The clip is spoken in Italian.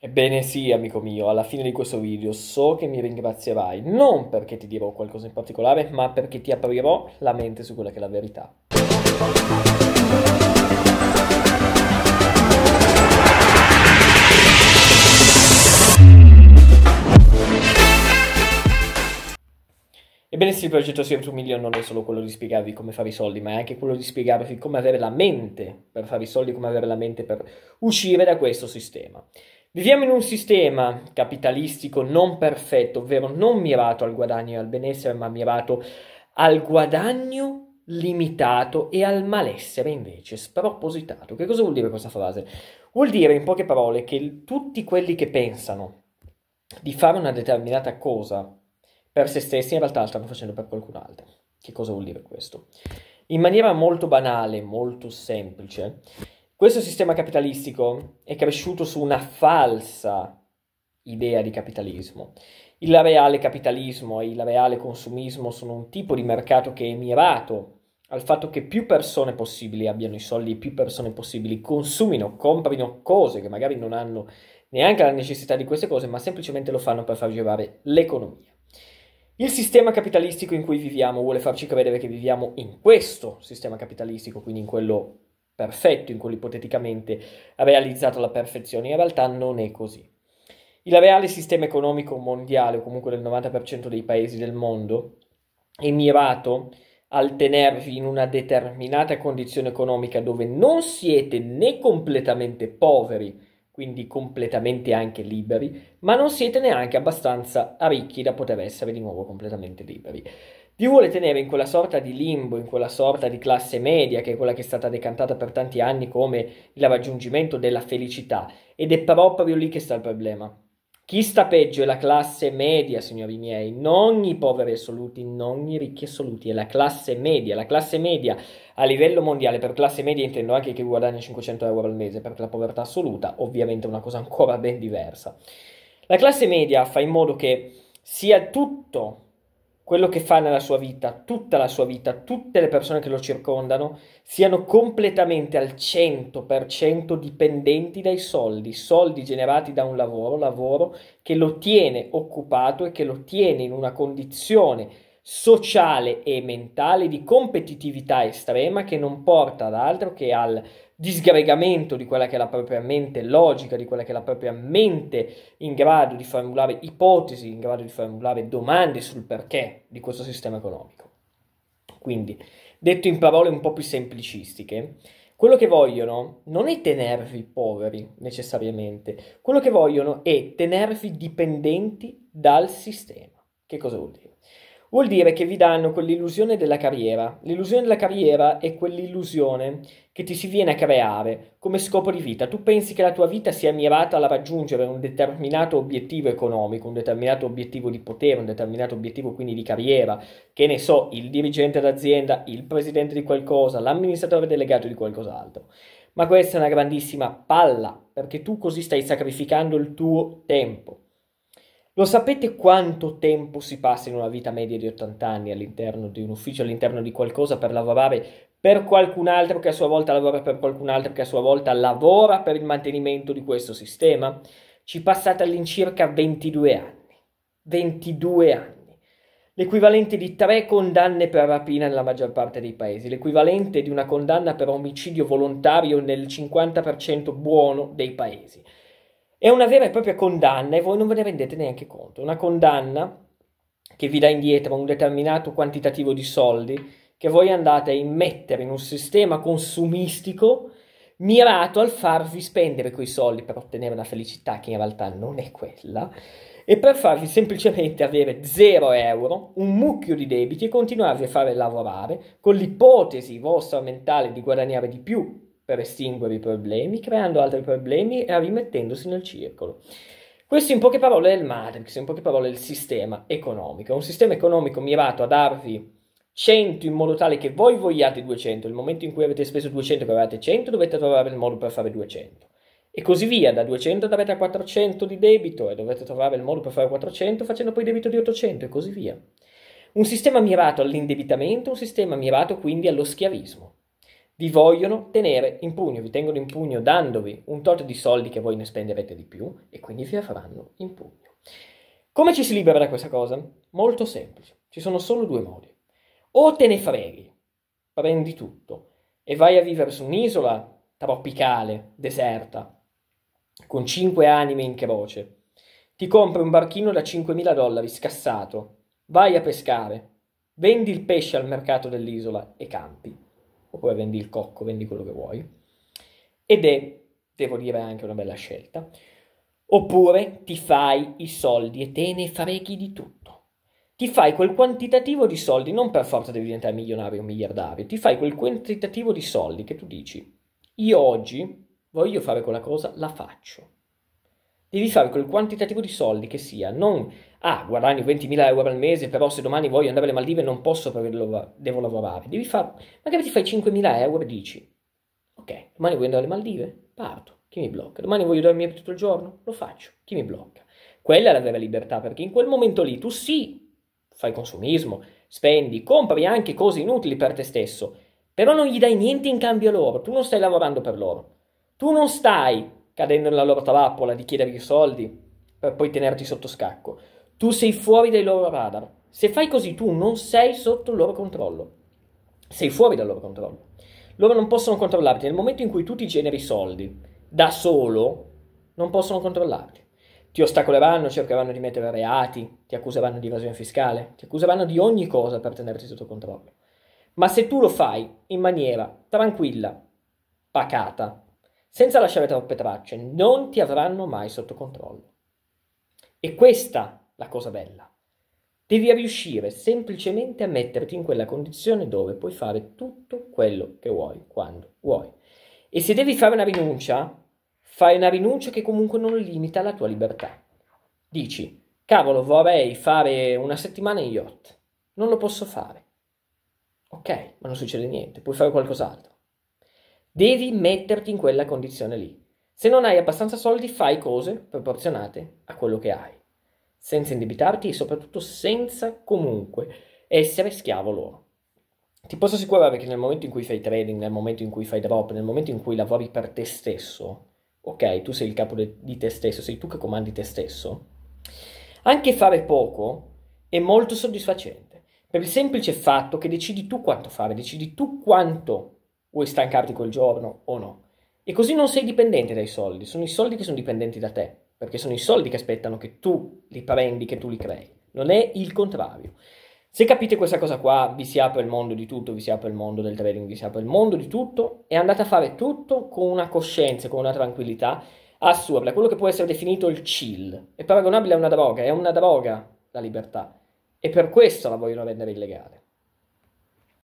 Ebbene sì, amico mio, alla fine di questo video so che mi ringrazierai, non perché ti dirò qualcosa in particolare, ma perché ti aprirò la mente su quella che è la verità. Ebbene sì, il progetto Sempre un Milione non è solo quello di spiegarvi come fare i soldi, ma è anche quello di spiegarvi come avere la mente per fare i soldi, come avere la mente per uscire da questo sistema. Viviamo in un sistema capitalistico non perfetto, ovvero non mirato al guadagno e al benessere, ma mirato al guadagno limitato e al malessere invece spropositato. Che cosa vuol dire questa frase? Vuol dire in poche parole che tutti quelli che pensano di fare una determinata cosa per se stessi in realtà la stanno facendo per qualcun altro. Che cosa vuol dire questo? In maniera molto banale, molto semplice, questo sistema capitalistico è cresciuto su una falsa idea di capitalismo. Il reale capitalismo e il reale consumismo sono un tipo di mercato che è mirato al fatto che più persone possibili abbiano i soldi, più persone possibili consumino, comprino cose che magari non hanno neanche la necessità di queste cose, ma semplicemente lo fanno per far girare l'economia. Il sistema capitalistico in cui viviamo vuole farci credere che viviamo in questo sistema capitalistico, quindi in quello perfetto in quello ipoteticamente realizzato alla perfezione. In realtà non è così. Il reale sistema economico mondiale, o comunque del 90% dei paesi del mondo, è mirato al tenervi in una determinata condizione economica dove non siete né completamente poveri, quindi completamente anche liberi, ma non siete neanche abbastanza ricchi da poter essere di nuovo completamente liberi vi vuole tenere in quella sorta di limbo, in quella sorta di classe media che è quella che è stata decantata per tanti anni come il raggiungimento della felicità ed è proprio lì che sta il problema. Chi sta peggio è la classe media, signori miei, non i poveri assoluti, non i ricchi assoluti, è la classe media. La classe media a livello mondiale, per classe media intendo anche chi guadagna 500 euro al mese, perché la povertà assoluta ovviamente è una cosa ancora ben diversa. La classe media fa in modo che sia tutto quello che fa nella sua vita, tutta la sua vita, tutte le persone che lo circondano, siano completamente al 100% dipendenti dai soldi, soldi generati da un lavoro, lavoro che lo tiene occupato e che lo tiene in una condizione sociale e mentale di competitività estrema che non porta ad altro che al disgregamento di quella che è la propria mente logica, di quella che è la propria mente in grado di formulare ipotesi, in grado di formulare domande sul perché di questo sistema economico. Quindi, detto in parole un po' più semplicistiche, quello che vogliono non è tenervi poveri necessariamente, quello che vogliono è tenervi dipendenti dal sistema. Che cosa vuol dire? Vuol dire che vi danno quell'illusione della carriera. L'illusione della carriera è quell'illusione che ti si viene a creare come scopo di vita. Tu pensi che la tua vita sia mirata a raggiungere un determinato obiettivo economico, un determinato obiettivo di potere, un determinato obiettivo quindi di carriera, che ne so, il dirigente d'azienda, il presidente di qualcosa, l'amministratore delegato di qualcos'altro. Ma questa è una grandissima palla, perché tu così stai sacrificando il tuo tempo lo sapete quanto tempo si passa in una vita media di 80 anni all'interno di un ufficio, all'interno di qualcosa per lavorare per qualcun altro che a sua volta lavora per qualcun altro che a sua volta lavora per il mantenimento di questo sistema? Ci passate all'incirca 22 anni. 22 anni. L'equivalente di tre condanne per rapina nella maggior parte dei paesi, l'equivalente di una condanna per omicidio volontario nel 50% buono dei paesi. È una vera e propria condanna e voi non ve ne rendete neanche conto. Una condanna che vi dà indietro un determinato quantitativo di soldi che voi andate a immettere in un sistema consumistico mirato al farvi spendere quei soldi per ottenere una felicità che in realtà non è quella e per farvi semplicemente avere zero euro, un mucchio di debiti e continuarvi a fare lavorare con l'ipotesi vostra mentale di guadagnare di più per estinguere i problemi, creando altri problemi e rimettendosi nel circolo. Questo in poche parole è il Matrix, in poche parole è il sistema economico. È un sistema economico mirato a darvi 100 in modo tale che voi vogliate 200. Nel momento in cui avete speso 200 e avevate 100, dovete trovare il modo per fare 200. E così via, da 200 andrete a 400 di debito e dovete trovare il modo per fare 400 facendo poi debito di 800 e così via. Un sistema mirato all'indebitamento, un sistema mirato quindi allo schiavismo vi vogliono tenere in pugno, vi tengono in pugno dandovi un tot di soldi che voi ne spenderete di più e quindi vi faranno in pugno. Come ci si libera da questa cosa? Molto semplice, ci sono solo due modi. O te ne freghi, prendi tutto e vai a vivere su un'isola tropicale, deserta, con cinque anime in croce. Ti compri un barchino da 5.000 dollari scassato, vai a pescare, vendi il pesce al mercato dell'isola e campi oppure vendi il cocco, vendi quello che vuoi. Ed è, devo dire, anche una bella scelta. Oppure ti fai i soldi e te ne freghi di tutto. Ti fai quel quantitativo di soldi, non per forza devi diventare milionario o miliardario, ti fai quel quantitativo di soldi che tu dici, io oggi voglio fare quella cosa, la faccio. Devi fare quel quantitativo di soldi che sia non ah, guadagno 20.000 euro al mese, però se domani voglio andare alle Maldive non posso perché devo lavorare. Devi fare, magari ti fai 5.000 euro e dici, ok, domani voglio andare alle Maldive, parto, chi mi blocca? Domani voglio dormire tutto il giorno, lo faccio, chi mi blocca? Quella è la vera libertà, perché in quel momento lì tu sì, fai consumismo, spendi, compri anche cose inutili per te stesso, però non gli dai niente in cambio a loro, tu non stai lavorando per loro, tu non stai cadendo nella loro trappola di chiedergli soldi per poi tenerti sotto scacco tu sei fuori dai loro radar. Se fai così tu non sei sotto il loro controllo, sei fuori dal loro controllo. Loro non possono controllarti, nel momento in cui tu ti generi soldi da solo, non possono controllarti. Ti ostacoleranno, cercheranno di mettere reati, ti accuseranno di evasione fiscale, ti accuseranno di ogni cosa per tenerti sotto controllo. Ma se tu lo fai in maniera tranquilla, pacata, senza lasciare troppe tracce, non ti avranno mai sotto controllo. E questa è la cosa bella. Devi riuscire semplicemente a metterti in quella condizione dove puoi fare tutto quello che vuoi, quando vuoi. E se devi fare una rinuncia, fai una rinuncia che comunque non limita la tua libertà. Dici, cavolo, vorrei fare una settimana in yacht. Non lo posso fare. Ok, ma non succede niente, puoi fare qualcos'altro. Devi metterti in quella condizione lì. Se non hai abbastanza soldi, fai cose proporzionate a quello che hai senza indebitarti e soprattutto senza comunque essere schiavo loro. Ti posso assicurare che nel momento in cui fai trading, nel momento in cui fai drop, nel momento in cui lavori per te stesso, ok, tu sei il capo de- di te stesso, sei tu che comandi te stesso, anche fare poco è molto soddisfacente, per il semplice fatto che decidi tu quanto fare, decidi tu quanto vuoi stancarti quel giorno o no. E così non sei dipendente dai soldi, sono i soldi che sono dipendenti da te perché sono i soldi che aspettano che tu li prendi, che tu li crei. Non è il contrario. Se capite questa cosa qua, vi si apre il mondo di tutto, vi si apre il mondo del trading, vi si apre il mondo di tutto e andate a fare tutto con una coscienza, con una tranquillità assurda, quello che può essere definito il chill. È paragonabile a una droga, è una droga la libertà e per questo la vogliono rendere illegale.